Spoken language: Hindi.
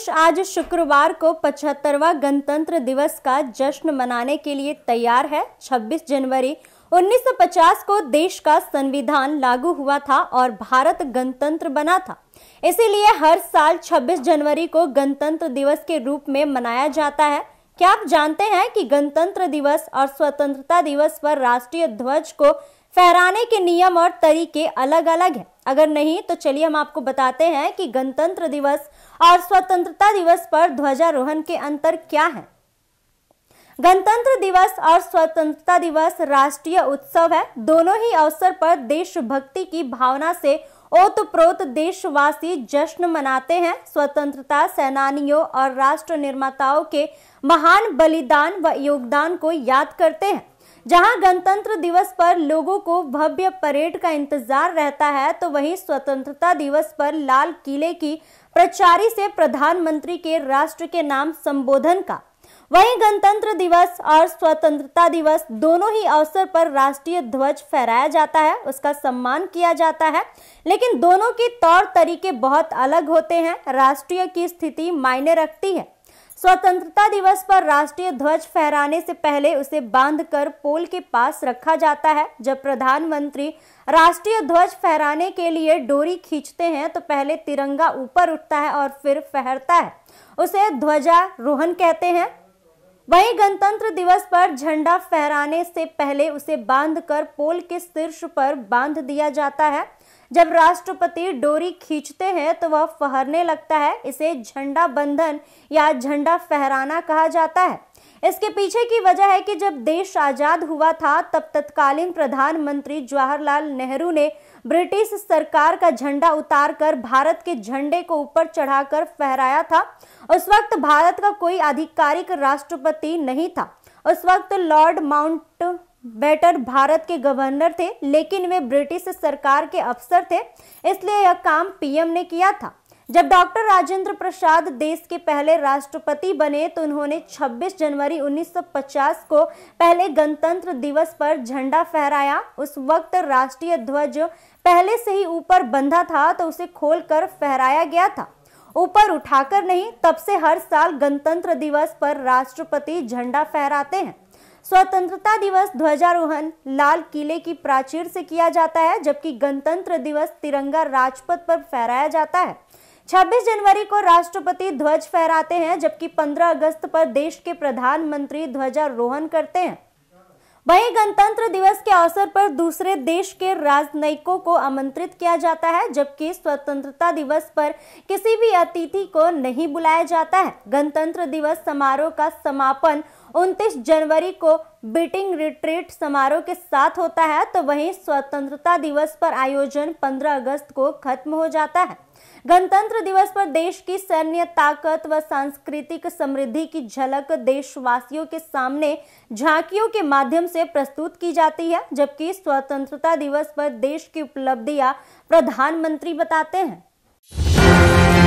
देश आज शुक्रवार को पचहत्तरवा गणतंत्र दिवस का जश्न मनाने के लिए तैयार है 26 जनवरी 1950 को देश का संविधान लागू हुआ था और भारत गणतंत्र बना था इसीलिए हर साल 26 जनवरी को गणतंत्र दिवस के रूप में मनाया जाता है क्या आप जानते हैं कि गणतंत्र दिवस और स्वतंत्रता दिवस पर राष्ट्रीय ध्वज को फहराने के नियम और तरीके अलग अलग हैं अगर नहीं तो चलिए हम आपको बताते हैं कि गणतंत्र दिवस और स्वतंत्रता दिवस पर ध्वजारोहण के अंतर क्या है गणतंत्र दिवस और स्वतंत्रता दिवस राष्ट्रीय उत्सव है दोनों ही अवसर पर देशभक्ति की भावना से ओतप्रोत देशवासी जश्न मनाते हैं स्वतंत्रता सेनानियों और राष्ट्र निर्माताओं के महान बलिदान व योगदान को याद करते हैं जहां गणतंत्र दिवस पर लोगों को भव्य परेड का इंतजार रहता है तो वहीं स्वतंत्रता दिवस पर लाल किले की प्रचारी से प्रधानमंत्री के राष्ट्र के नाम संबोधन का वहीं गणतंत्र दिवस और स्वतंत्रता दिवस दोनों ही अवसर पर राष्ट्रीय ध्वज फहराया जाता है उसका सम्मान किया जाता है लेकिन दोनों के तौर तरीके बहुत अलग होते हैं राष्ट्रीय की स्थिति मायने रखती है स्वतंत्रता दिवस पर राष्ट्रीय ध्वज फहराने से पहले उसे बांधकर पोल के पास रखा जाता है जब प्रधानमंत्री राष्ट्रीय ध्वज फहराने के लिए डोरी खींचते हैं तो पहले तिरंगा ऊपर उठता है और फिर फहरता है उसे ध्वजारोहण कहते हैं वहीं गणतंत्र दिवस पर झंडा फहराने से पहले उसे बांधकर पोल के शीर्ष पर बांध दिया जाता है जब राष्ट्रपति डोरी खींचते हैं तो वह फहरने लगता है इसे झंडा बंधन या झंडा फहराना कहा जाता है इसके पीछे की वजह है कि जब देश आज़ाद हुआ था तब तत्कालीन प्रधानमंत्री जवाहरलाल नेहरू ने ब्रिटिश सरकार का झंडा उतारकर भारत के झंडे को ऊपर चढ़ाकर फहराया था उस वक्त भारत का कोई आधिकारिक राष्ट्रपति नहीं था उस वक्त लॉर्ड माउंट बेटर भारत के गवर्नर थे लेकिन वे ब्रिटिश सरकार के अफसर थे इसलिए यह काम पीएम ने किया था जब डॉक्टर राजेंद्र प्रसाद देश के पहले राष्ट्रपति बने तो उन्होंने 26 जनवरी 1950 को पहले गणतंत्र दिवस पर झंडा फहराया उस वक्त राष्ट्रीय ध्वज पहले से ही ऊपर बंधा था तो उसे खोलकर फहराया गया था ऊपर उठाकर नहीं तब से हर साल गणतंत्र दिवस पर राष्ट्रपति झंडा फहराते हैं स्वतंत्रता दिवस ध्वजारोहण लाल किले की प्राचीर से किया जाता है जबकि गणतंत्र दिवस तिरंगा राजपथ पर फहराया जाता है 26 जनवरी को राष्ट्रपति ध्वज फहराते हैं जबकि 15 अगस्त पर देश के प्रधानमंत्री ध्वजारोहण करते हैं वहीं गणतंत्र दिवस के अवसर पर दूसरे देश के राजनयिकों को आमंत्रित किया जाता है जबकि स्वतंत्रता दिवस पर किसी भी अतिथि को नहीं बुलाया जाता है गणतंत्र दिवस समारोह का समापन 29 जनवरी को बीटिंग रिट्रीट समारोह के साथ होता है तो वहीं स्वतंत्रता दिवस पर आयोजन 15 अगस्त को खत्म हो जाता है गणतंत्र दिवस पर देश की सैन्य ताकत व सांस्कृतिक समृद्धि की झलक देशवासियों के सामने झांकियों के माध्यम से प्रस्तुत की जाती है जबकि स्वतंत्रता दिवस पर देश की उपलब्धियां प्रधानमंत्री बताते हैं